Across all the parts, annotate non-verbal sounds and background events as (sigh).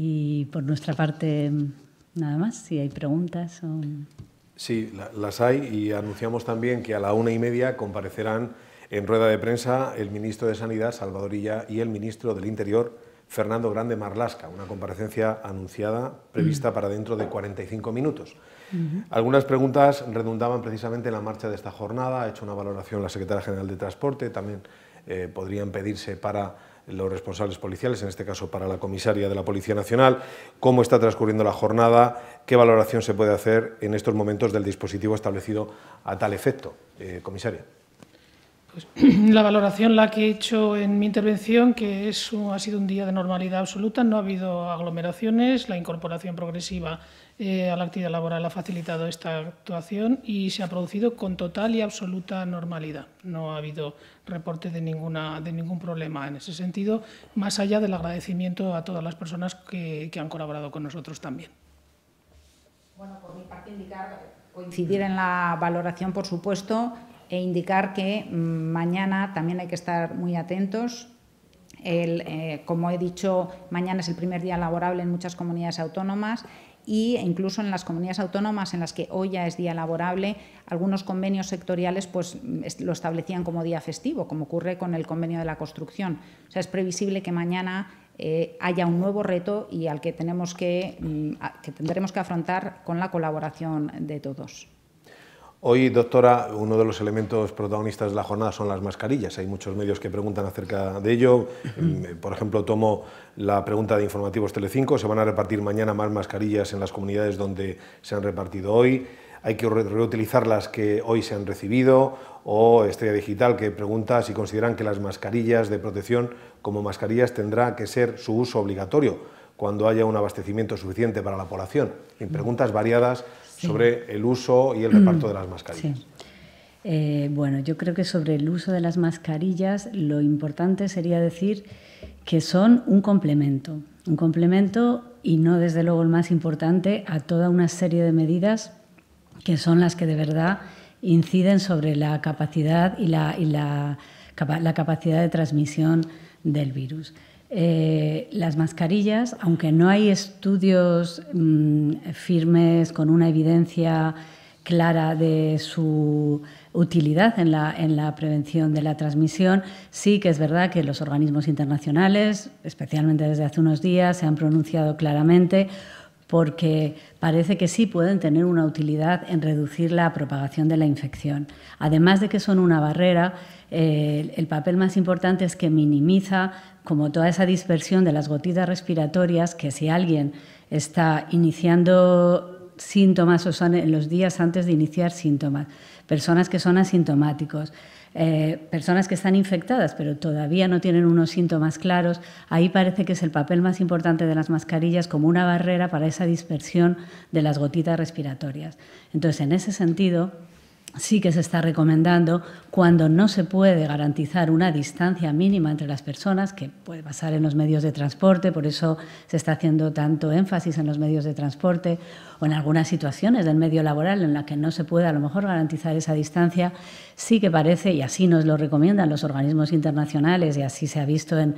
Y por nuestra parte, nada más, si hay preguntas. Sí, las hay y anunciamos también que a la una y media comparecerán en rueda de prensa el ministro de Sanidad, Salvador Illa, y el ministro del Interior, Fernando Grande Marlasca, una comparecencia anunciada, prevista mm. para dentro de 45 minutos. Algunas preguntas redundaban precisamente en la marcha de esta jornada, ha hecho una valoración la secretaria general de Transporte, también eh, podrían pedirse para los responsables policiales, en este caso para la comisaria de la Policía Nacional, cómo está transcurriendo la jornada, qué valoración se puede hacer en estos momentos del dispositivo establecido a tal efecto. Eh, comisaria. Pues, (clears throat) la valoración la que he hecho en mi intervención, que es, ha sido un día de normalidad absoluta, no ha habido aglomeraciones, la incorporación progresiva eh, a la actividad laboral ha facilitado esta actuación y se ha producido con total y absoluta normalidad. No ha habido reporte de, ninguna, de ningún problema en ese sentido, más allá del agradecimiento a todas las personas que, han colaborado con nosotros también. Bueno, por mi parte, coincidir en la valoración, por supuesto, e indicar que mm, mañana también hay que estar muy atentos. Eh, como he dicho, mañana es el primer día laborable en muchas comunidades autónomas y, incluso en las comunidades autónomas en las que hoy ya es día laborable, algunos convenios sectoriales pues, lo establecían como día festivo, como ocurre con el convenio de la construcción. O sea, es previsible que mañana eh, haya un nuevo reto y al que, tenemos que, mm, que tendremos que afrontar con la colaboración de todos. Hoy, doctora, uno de los elementos protagonistas de la jornada son las mascarillas. Hay muchos medios que preguntan acerca de ello. Mm, por ejemplo, tomo la pregunta de Informativos Telecinco. Se van a repartir mañana más mascarillas en las comunidades donde se han repartido hoy. Hay que reutilizar las que hoy se han recibido. O Estrella Digital, que pregunta si consideran que las mascarillas de protección como mascarillas tendrá que ser su uso obligatorio cuando haya un abastecimiento suficiente para la población. En preguntas variadas sobre el uso y el reparto de las mascarillas. Eh, bueno, yo creo que sobre el uso de las mascarillas lo importante sería decir que son un complemento, un complemento y no desde luego el más importante a toda una serie de medidas que son las que de verdad inciden sobre la capacidad y la capacidad de transmisión del virus. Eh, las mascarillas, aunque no hay estudios mm, firmes con una evidencia clara de su utilidad en la, en la, prevención de la transmisión. Sí que es verdad que los organismos internacionales, especialmente desde hace unos días, se han pronunciado claramente porque parece que sí pueden tener una utilidad en reducir la propagación de la infección. Además de que son una barrera eh, el papel más importante es que minimiza como toda esa dispersión de las gotitas respiratorias que si alguien está iniciando síntomas o son en los días antes de iniciar síntomas, personas que son asintomáticos, eh, personas que están infectadas pero todavía no tienen unos síntomas claros, ahí parece que es el papel más importante de las mascarillas como una barrera para esa dispersión de las gotitas respiratorias. Entonces, en ese sentido, sí que se está recomendando cuando no se puede garantizar una distancia mínima entre las personas, que puede pasar en los medios de transporte, por eso se está haciendo tanto énfasis en los medios de transporte, o en algunas situaciones del medio laboral en las que no se puede a lo mejor garantizar esa distancia, sí que parece, y así nos lo recomiendan los organismos internacionales, y así se ha visto en,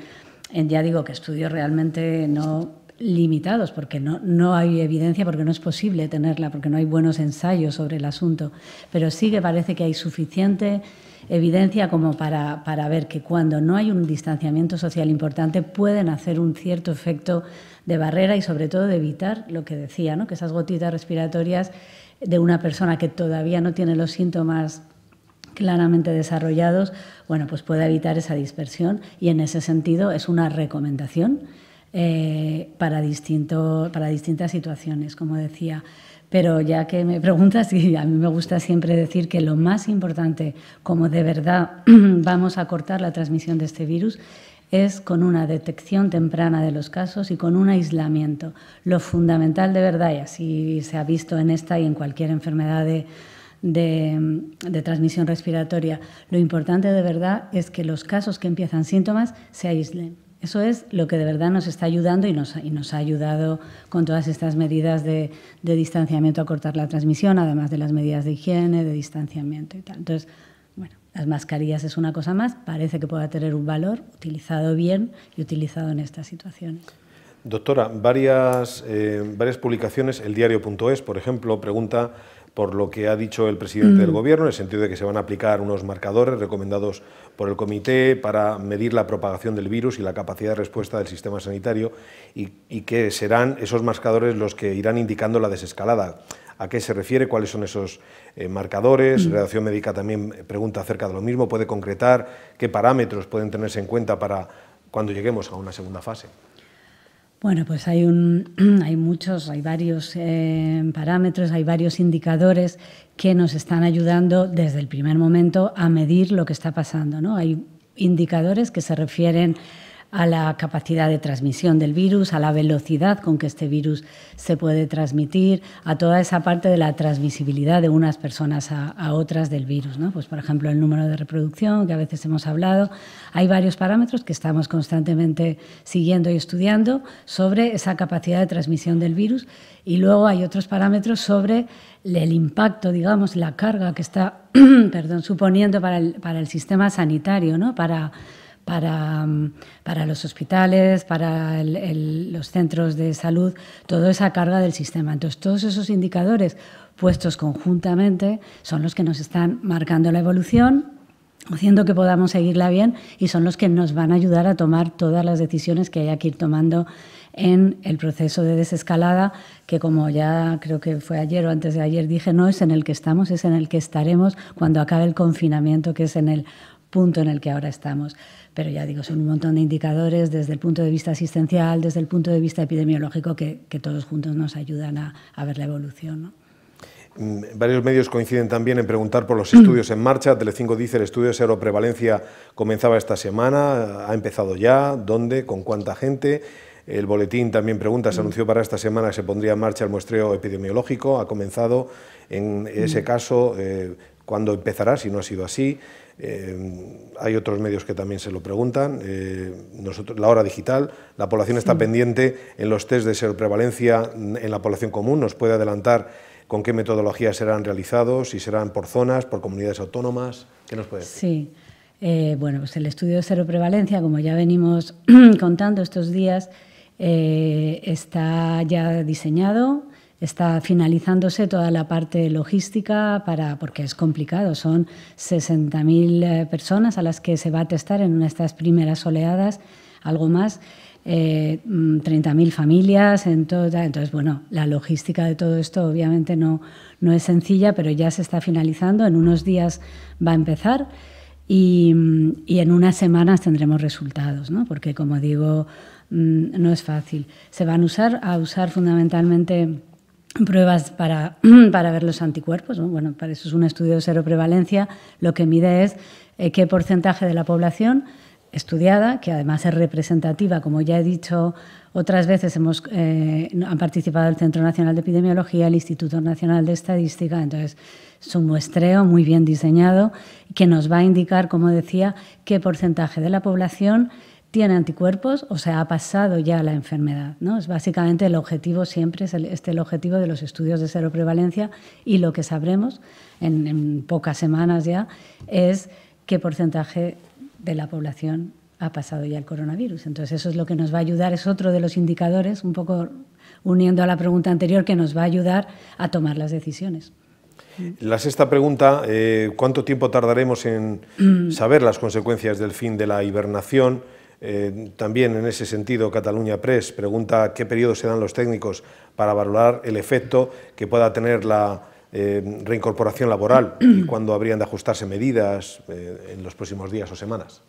en ya digo que estudios realmente no limitados, porque no, no hay evidencia, porque no es posible tenerla, porque no hay buenos ensayos sobre el asunto, pero sí que parece que hay suficiente evidencia como para, ver que cuando no hay un distanciamiento social importante pueden hacer un cierto efecto de barrera y sobre todo de evitar lo que decía, ¿no? que esas gotitas respiratorias de una persona que todavía no tiene los síntomas claramente desarrollados, bueno, pues puede evitar esa dispersión y en ese sentido es una recomendación eh, para, para distintas situaciones, como decía. Pero ya que me (laughs) preguntas, y a mí me gusta siempre decir que lo más importante, como de verdad (clears throat) vamos a cortar la transmisión de este virus, es con una detección temprana de los casos y con un aislamiento. Lo fundamental de verdad, y así se ha visto en esta y en cualquier enfermedad de, de, transmisión respiratoria, lo importante de verdad es que los casos que empiezan síntomas se aíslen. Eso es lo que de verdad nos está ayudando y nos, ha ayudado con todas estas medidas de, distanciamiento a cortar la transmisión, además de las medidas de higiene, de distanciamiento y tal. Entonces, bueno, las mascarillas es una cosa más, parece que pueda tener un valor utilizado bien y utilizado en estas situaciones. Doctora, varias, eh, varias publicaciones, el diario.es, por ejemplo, pregunta por lo que ha dicho el presidente del mm. Gobierno, en el sentido de que se van a aplicar unos marcadores recomendados por el comité para medir la propagación del virus y la capacidad de respuesta del sistema sanitario y, que serán esos marcadores los que irán indicando la desescalada a qué se refiere, cuáles son esos eh, marcadores. Mm. Redacción Médica también eh, pregunta acerca de lo mismo, puede concretar qué parámetros pueden tenerse en cuenta para cuando lleguemos a una segunda fase. Bueno, pues hay, un, (clears throat) hay muchos, hay varios eh, parámetros, hay varios indicadores que nos están ayudando desde el primer momento a medir lo que está pasando. ¿no? Hay indicadores que se refieren a la capacidad de transmisión del virus, a la velocidad con que este virus se puede transmitir, a toda esa parte de la transmisibilidad de unas personas a, otras del virus. ¿no? Pues, por ejemplo, el número de reproducción, que a veces hemos hablado. Hay varios parámetros que estamos constantemente siguiendo y estudiando sobre esa capacidad de transmisión del virus y luego hay otros parámetros sobre el impacto, digamos, la carga que está (clears throat) perdón, suponiendo para el, para el sistema sanitario, ¿no? para Mm, para, los hospitales, para los centros de salud, toda esa carga del sistema. Entonces, todos esos indicadores puestos conjuntamente son los que nos están marcando la evolución haciendo que podamos seguirla bien y son los que nos van a ayudar a tomar todas las decisiones que haya que ir tomando en el proceso de desescalada, que como ya creo que fue ayer o antes de ayer dije, no es en el que estamos, es en el que estaremos cuando acabe el confinamiento, que es en el punto en el que ahora estamos. Pero ya digo, son un montón de indicadores desde el punto de vista asistencial, desde el punto de vista epidemiológico, que, todos juntos nos ayudan a, ver la evolución. Mm, varios medios coinciden también en preguntar por los estudios en marcha. Telecinco dice el estudio de seroprevalencia comenzaba esta semana, ha empezado ya, ¿dónde? ¿Con cuánta gente? El boletín también pregunta, se anunció para esta semana que se pondría en marcha el muestreo epidemiológico, ha comenzado en ese mm. caso, eh, ¿cuándo empezará si no ha sido así? Eh, hay otros medios que también se lo preguntan. Eh, nosotros, la hora digital, la población está pendiente en los test de seroprevalencia en la población común, nos puede adelantar con qué metodologías serán realizados, si serán por zonas, por comunidades autónomas. ¿Qué nos puede decir? Sí. Eh, bueno, pues el estudio de seroprevalencia, como ya venimos (clears throat) contando estos días, está ya diseñado, Está finalizándose toda la parte logística para, porque es complicado, son 60.000 eh, personas a las que se va a testar en estas primeras oleadas, algo más, 30.000 eh, mm, familias, en toda, entonces bueno, la logística de todo esto obviamente no, no es sencilla, pero ya se está finalizando, en unos días va a empezar. Y, mm, en unas semanas tendremos resultados, ¿no? porque como digo, mm, no es fácil. Se van a usar, a usar fundamentalmente pruebas (clears throat) para, ver los anticuerpos. Bueno, para eso es un estudio de seroprevalencia. Lo que mide es eh, qué porcentaje de la población estudiada, que además es representativa, como ya he dicho otras veces, hemos, eh, han participado el Centro Nacional de Epidemiología, el Instituto Nacional de Estadística, entonces es un muestreo muy bien diseñado que nos va a indicar, como decía, qué porcentaje de la población tiene anticuerpos o se ha pasado ya la enfermedad. ¿no? Es básicamente el objetivo siempre, es el, este el objetivo de los estudios de seroprevalencia y lo que sabremos en, pocas semanas ya es qué porcentaje de la población ha pasado ya el coronavirus. Entonces eso es lo que nos va a ayudar, es otro de los indicadores, un poco uniendo a la pregunta anterior, que nos va a ayudar a tomar las decisiones. La sexta pregunta, eh, ¿cuánto tiempo tardaremos en (clears throat) saber las consecuencias del fin de la hibernación? Eh, también en ese sentido, Cataluña Press pregunta qué periodo se dan los técnicos para valorar el efecto que pueda tener la eh, reincorporación laboral y (clears throat) cuándo habrían de ajustarse medidas eh, en los próximos días o semanas.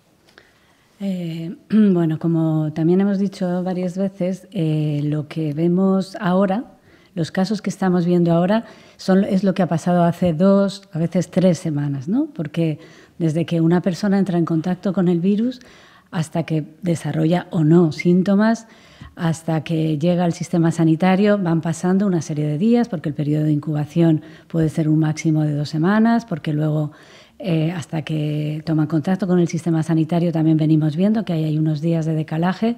(clears throat) bueno, como también hemos dicho varias veces, lo que vemos ahora, los casos que estamos viendo ahora, es lo que ha pasado hace dos, a veces tres semanas, ¿no? Porque desde que una persona entra en contacto con el virus hasta que desarrolla o no síntomas, hasta que llega al sistema sanitario, van pasando una serie de días, porque el periodo de incubación puede ser un máximo de dos semanas, porque luego eh, hasta que toman contacto con el sistema sanitario también venimos viendo que hay unos días de decalaje.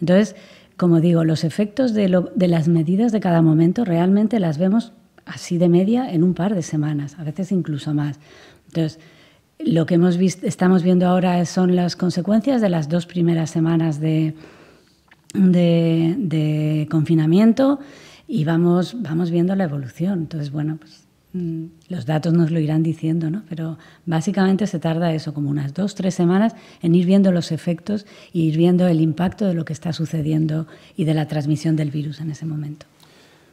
Entonces, como digo, los efectos de, de las medidas de cada momento realmente las vemos así de media en un par de semanas, a veces incluso más. Entonces, lo que hemos estamos viendo ahora son las consecuencias de las dos primeras semanas de, confinamiento y vamos, viendo la evolución. Entonces, bueno, pues mm, los datos nos lo irán diciendo, ¿no? Pero básicamente se tarda eso, como unas dos, tres semanas, en ir viendo los efectos e ir viendo el impacto de lo que está sucediendo y de la transmisión del virus en ese momento.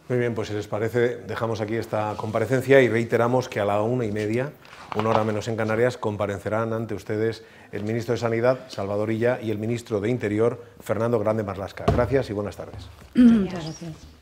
Muy bien, pues si les parece, dejamos aquí esta comparecencia y reiteramos que a la una y media, una hora menos en Canarias, comparecerán ante ustedes el ministro de Sanidad, Salvador Illa, y el ministro de Interior, Fernando Grande Marlasca. Gracias y buenas tardes. Muchas gracias.